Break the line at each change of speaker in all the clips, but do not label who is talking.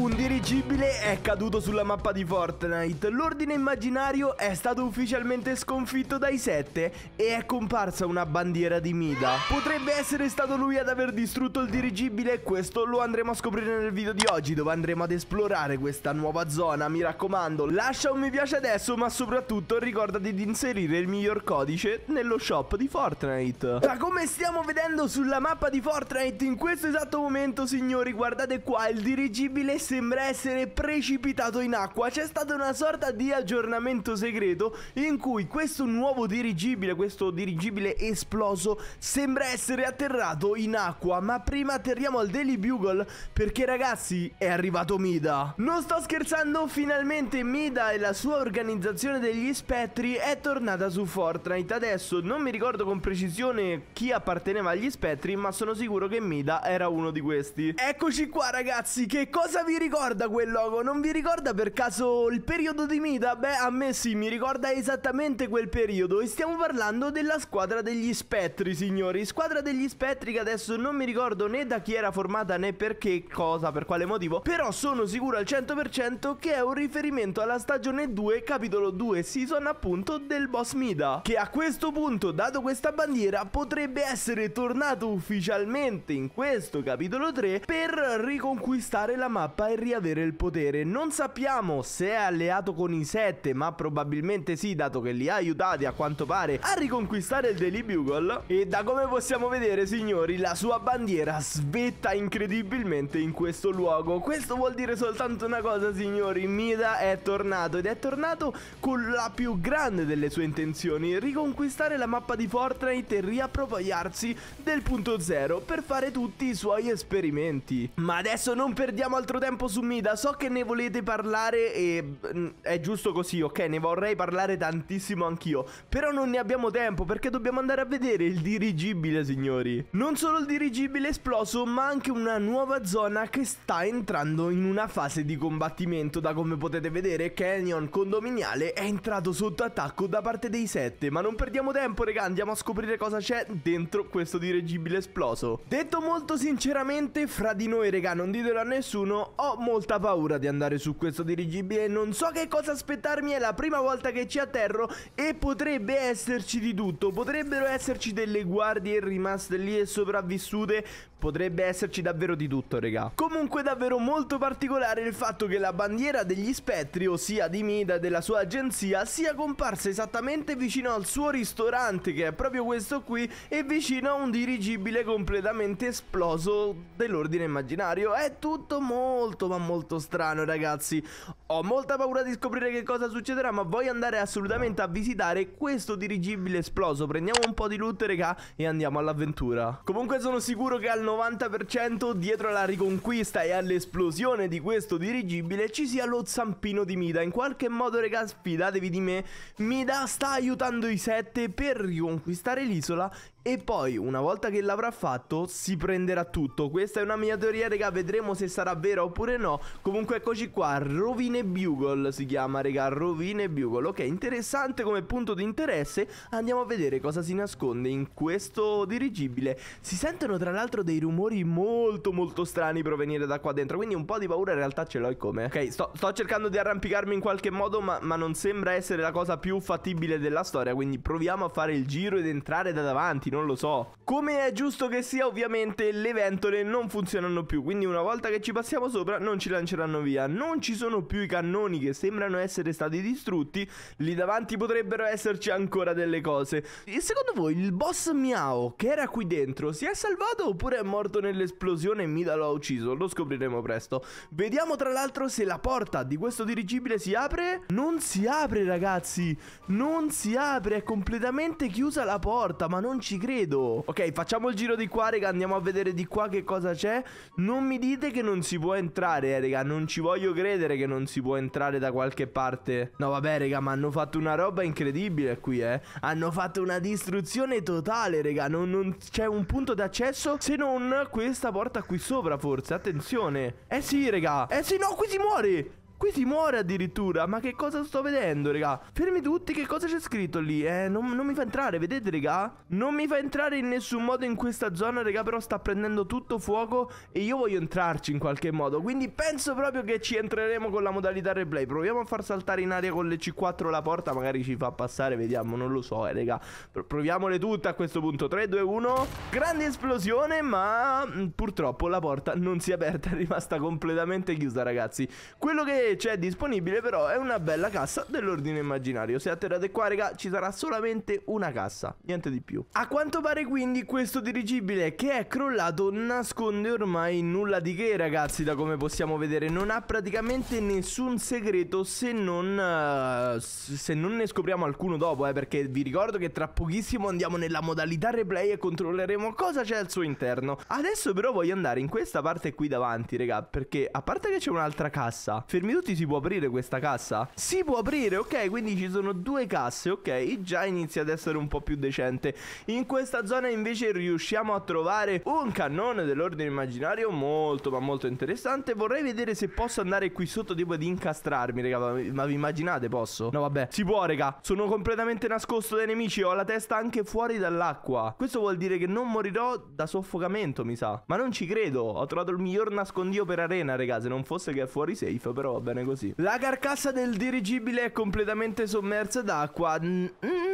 Un dirigibile è caduto sulla mappa di Fortnite, l'ordine immaginario è stato ufficialmente sconfitto dai 7 e è comparsa una bandiera di Mida. Potrebbe essere stato lui ad aver distrutto il dirigibile, questo lo andremo a scoprire nel video di oggi dove andremo ad esplorare questa nuova zona, mi raccomando lascia un mi piace adesso ma soprattutto ricordati di inserire il miglior codice nello shop di Fortnite. Ma come stiamo vedendo sulla mappa di Fortnite in questo esatto momento signori guardate qua il dirigibile sembra essere precipitato in acqua. C'è stata una sorta di aggiornamento segreto in cui questo nuovo dirigibile, questo dirigibile esploso, sembra essere atterrato in acqua. Ma prima atterriamo al Daily Bugle perché ragazzi è arrivato Mida. Non sto scherzando, finalmente Mida e la sua organizzazione degli spettri è tornata su Fortnite. Adesso non mi ricordo con precisione chi apparteneva agli spettri, ma sono sicuro che Mida era uno di questi. Eccoci qua ragazzi, che cosa vi ricorda quel logo? Non vi ricorda per caso il periodo di Mida? Beh, a me sì, mi ricorda esattamente quel periodo e stiamo parlando della squadra degli spettri, signori. Squadra degli spettri che adesso non mi ricordo né da chi era formata né perché cosa, per quale motivo, però sono sicuro al 100% che è un riferimento alla stagione 2, capitolo 2 season appunto del boss Mida, che a questo punto, dato questa bandiera, potrebbe essere tornato ufficialmente in questo capitolo 3 per riconquistare la mappa e riavere il potere. Non sappiamo se è alleato con i sette, ma probabilmente sì, dato che li ha aiutati a quanto pare a riconquistare il Daily Bugle. E da come possiamo vedere, signori, la sua bandiera svetta incredibilmente in questo luogo. Questo vuol dire soltanto una cosa, signori, Mida è tornato ed è tornato con la più grande delle sue intenzioni, riconquistare la mappa di Fortnite e riappropriarsi del punto zero per fare tutti i suoi esperimenti. Ma adesso non perdiamo altro tempo tempo su Mida, so che ne volete parlare e mm, è giusto così, ok? Ne vorrei parlare tantissimo anch'io, però non ne abbiamo tempo perché dobbiamo andare a vedere il dirigibile, signori. Non solo il dirigibile esploso, ma anche una nuova zona che sta entrando in una fase di combattimento. Da come potete vedere, Canyon condominiale è entrato sotto attacco da parte dei sette, ma non perdiamo tempo, regà. andiamo a scoprire cosa c'è dentro questo dirigibile esploso. Detto molto sinceramente, fra di noi, regà, non ditelo a nessuno, ho molta paura di andare su questo dirigibile, non so che cosa aspettarmi, è la prima volta che ci atterro e potrebbe esserci di tutto, potrebbero esserci delle guardie rimaste lì e sopravvissute, potrebbe esserci davvero di tutto, raga. Comunque davvero molto particolare il fatto che la bandiera degli spettri, ossia di Mida e della sua agenzia, sia comparsa esattamente vicino al suo ristorante, che è proprio questo qui, e vicino a un dirigibile completamente esploso dell'ordine immaginario. È tutto molto molto ma molto strano ragazzi Ho molta paura di scoprire che cosa succederà ma voglio andare assolutamente a visitare questo dirigibile esploso Prendiamo un po' di loot regà e andiamo all'avventura Comunque sono sicuro che al 90% dietro alla riconquista e all'esplosione di questo dirigibile ci sia lo zampino di Mida In qualche modo regà sfidatevi di me Mida sta aiutando i sette per riconquistare l'isola e poi, una volta che l'avrà fatto, si prenderà tutto. Questa è una mia teoria, raga. Vedremo se sarà vera oppure no. Comunque, eccoci qua. Rovine Bugle si chiama, raga. Rovine Bugle. Ok, interessante come punto di interesse. Andiamo a vedere cosa si nasconde in questo dirigibile. Si sentono, tra l'altro, dei rumori molto, molto strani provenire da qua dentro. Quindi un po' di paura in realtà ce l'ho e come. Ok, sto, sto, cercando di arrampicarmi in qualche modo, ma, ma non sembra essere la cosa più fattibile della storia. Quindi proviamo a fare il giro ed entrare da davanti attacchi, non lo so. Come è giusto che sia, ovviamente, le ventole non funzionano più, quindi una volta che ci passiamo sopra non ci lanceranno via. Non ci sono più i cannoni che sembrano essere stati distrutti, lì davanti potrebbero esserci ancora delle cose. E secondo voi il boss Miao, che era qui dentro, si è salvato oppure è morto nell'esplosione e Mida lo ha ucciso? Lo scopriremo presto. Vediamo tra l'altro se la porta di questo dirigibile si apre. Non si apre ragazzi, non si apre, è completamente chiusa la porta, ma non ci credo Ok facciamo il giro di qua raga Andiamo a vedere di qua che cosa c'è Non mi dite che non si può entrare eh raga Non ci voglio credere che non si può entrare da qualche parte No vabbè raga ma hanno fatto una roba incredibile qui eh Hanno fatto una distruzione totale raga Non, non c'è un punto d'accesso se non questa porta qui sopra forse Attenzione Eh sì raga Eh sì no qui si muore Qui si muore addirittura Ma che cosa sto vedendo raga Fermi tutti che cosa c'è scritto lì Eh non, non mi fa entrare vedete raga Non mi fa entrare in nessun modo in questa zona raga Però sta prendendo tutto fuoco E io voglio entrarci in qualche modo Quindi penso proprio che ci entreremo con la modalità replay Proviamo a far saltare in aria con le C4 la porta Magari ci fa passare vediamo non lo so eh raga Proviamole tutte a questo punto 3, 2, 1 Grande esplosione ma mm, purtroppo la porta non si è aperta È rimasta completamente chiusa ragazzi Quello che c'è disponibile però è una bella cassa dell'ordine immaginario. Se atterrate qua, raga, ci sarà solamente una cassa, niente di più. A quanto pare quindi questo dirigibile che è crollato nasconde ormai nulla di che, ragazzi, da come possiamo vedere. Non ha praticamente nessun segreto se non, uh, se non ne scopriamo alcuno dopo, eh, perché vi ricordo che tra pochissimo andiamo nella modalità replay e controlleremo cosa c'è al suo interno. Adesso però voglio andare in questa parte qui davanti, raga, perché a parte che c'è un'altra cassa, fermi minuti si può aprire questa cassa? Si può aprire, ok, quindi ci sono due casse, ok, già inizia ad essere un po' più decente. In questa zona invece riusciamo a trovare un cannone dell'ordine immaginario molto ma molto interessante. Vorrei vedere se posso andare qui sotto tipo ad incastrarmi, raga, ma, ma vi immaginate posso? No vabbè, si può, raga, sono completamente nascosto dai nemici, ho la testa anche fuori dall'acqua. Questo vuol dire che non morirò da soffocamento, mi sa. Ma non ci credo, ho trovato il miglior nascondio per arena, raga, se non fosse che è fuori safe, però vabbè bene così. La carcassa del dirigibile è completamente sommersa d'acqua. Mm,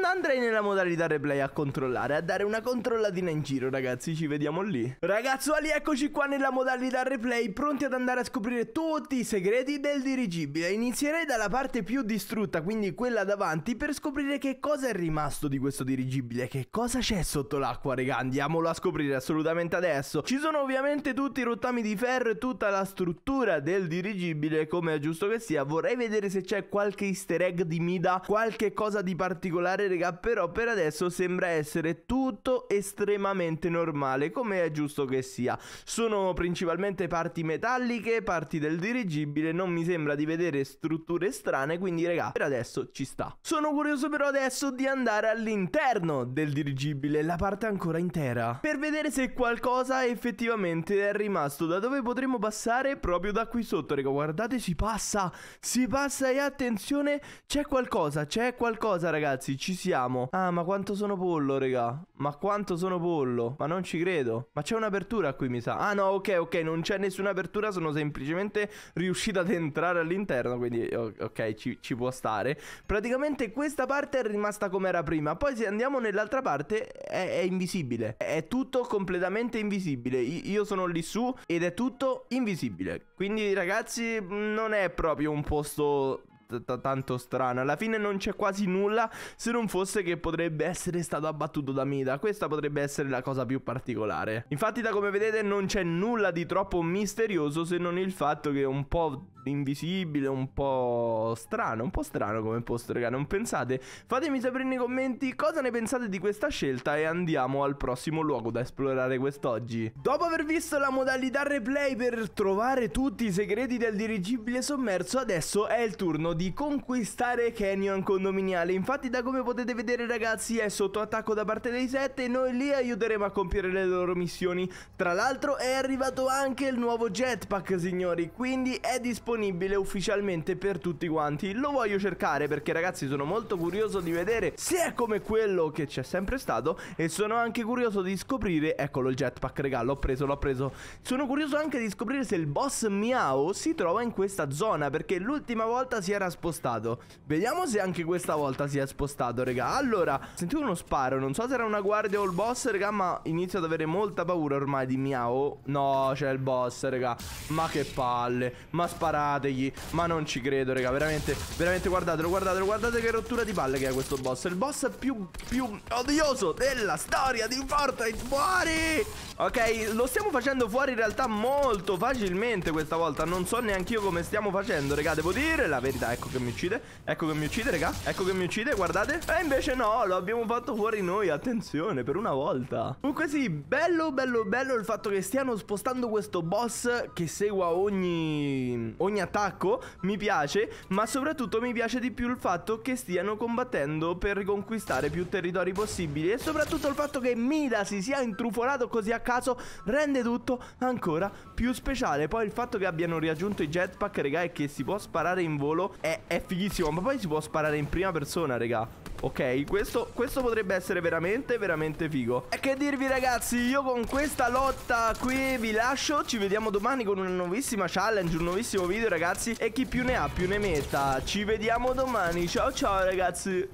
andrei nella modalità replay a controllare, a dare una controllatina in giro, ragazzi. Ci vediamo lì. Ragazzuoli, eccoci qua nella modalità replay, pronti ad andare a scoprire tutti i segreti del dirigibile. Inizierei dalla parte più distrutta, quindi quella davanti, per scoprire che cosa è rimasto di questo dirigibile, che cosa c'è sotto l'acqua, raga. Andiamolo a scoprire assolutamente adesso. Ci sono ovviamente tutti i rottami di ferro e tutta la struttura del dirigibile, come è giusto che sia. Vorrei vedere se c'è qualche easter egg di Mida, qualche cosa di particolare, raga, però per adesso sembra essere tutto estremamente normale, come è giusto che sia. Sono principalmente parti metalliche, parti del dirigibile, non mi sembra di vedere strutture strane, quindi raga, per adesso ci sta. Sono curioso però adesso di andare all'interno del dirigibile, la parte ancora intera, per vedere se qualcosa effettivamente è rimasto, da dove potremo passare proprio da qui sotto, raga, guardate si passa, si passa e attenzione, c'è qualcosa, c'è qualcosa ragazzi, ci si siamo? Ah, ma quanto sono pollo, regà. Ma quanto sono pollo? Ma non ci credo. Ma c'è un'apertura qui, mi sa. Ah, no, ok, ok, non c'è nessuna apertura. Sono semplicemente riuscito ad entrare all'interno. Quindi, ok, ci, ci, può stare. Praticamente questa parte è rimasta come era prima. Poi se andiamo nell'altra parte è, è invisibile. È tutto completamente invisibile. Io sono lì su ed è tutto invisibile. Quindi, ragazzi, non è proprio un posto tanto strana. Alla fine non c'è quasi nulla se non fosse che potrebbe essere stato abbattuto da Mida. Questa potrebbe essere la cosa più particolare. Infatti da come vedete non c'è nulla di troppo misterioso se non il fatto che è un po' invisibile, un po' strano, un po' strano come posto, raga, non pensate? Fatemi sapere nei commenti cosa ne pensate di questa scelta e andiamo al prossimo luogo da esplorare quest'oggi. Dopo aver visto la modalità replay per trovare tutti i segreti del dirigibile sommerso, adesso è il turno di conquistare Canyon condominiale. Infatti da come potete vedere ragazzi è sotto attacco da parte dei 7 e noi li aiuteremo a compiere le loro missioni. Tra l'altro è arrivato anche il nuovo jetpack signori, quindi è disponibile ufficialmente per tutti quanti. Lo voglio cercare perché ragazzi sono molto curioso di vedere se è come quello che c'è sempre stato e sono anche curioso di scoprire, eccolo il jetpack regà, l'ho preso, l'ho preso. Sono curioso anche di scoprire se il boss Miao si trova in questa zona perché l'ultima volta si era era spostato Vediamo se anche questa volta si è spostato, raga Allora, sentivo uno sparo Non so se era una guardia o il boss, raga Ma inizio ad avere molta paura ormai di Miao No, c'è il boss, raga Ma che palle Ma sparategli Ma non ci credo, raga Veramente, veramente, guardatelo, guardatelo Guardate che rottura di palle che è questo boss Il boss più, più odioso della storia di Fortnite Fuori! Ok, lo stiamo facendo fuori in realtà molto facilmente questa volta Non so neanche io come stiamo facendo, raga Devo dire la verità Ecco che mi uccide Ecco che mi uccide raga Ecco che mi uccide guardate E invece no Lo abbiamo fatto fuori noi Attenzione per una volta Comunque sì Bello bello bello il fatto che stiano spostando questo boss Che segua ogni Ogni attacco Mi piace Ma soprattutto mi piace di più il fatto Che stiano combattendo Per riconquistare più territori possibili E soprattutto il fatto che Mida si sia intrufolato così a caso Rende tutto ancora più speciale Poi il fatto che abbiano riaggiunto i jetpack raga E che si può sparare in volo è, è fighissimo Ma poi si può sparare in prima persona, raga Ok, questo, questo, potrebbe essere veramente, veramente figo E che dirvi ragazzi, io con questa lotta qui vi lascio Ci vediamo domani con una nuovissima challenge, un nuovissimo video ragazzi E chi più ne ha più ne metta Ci vediamo domani, ciao ciao ragazzi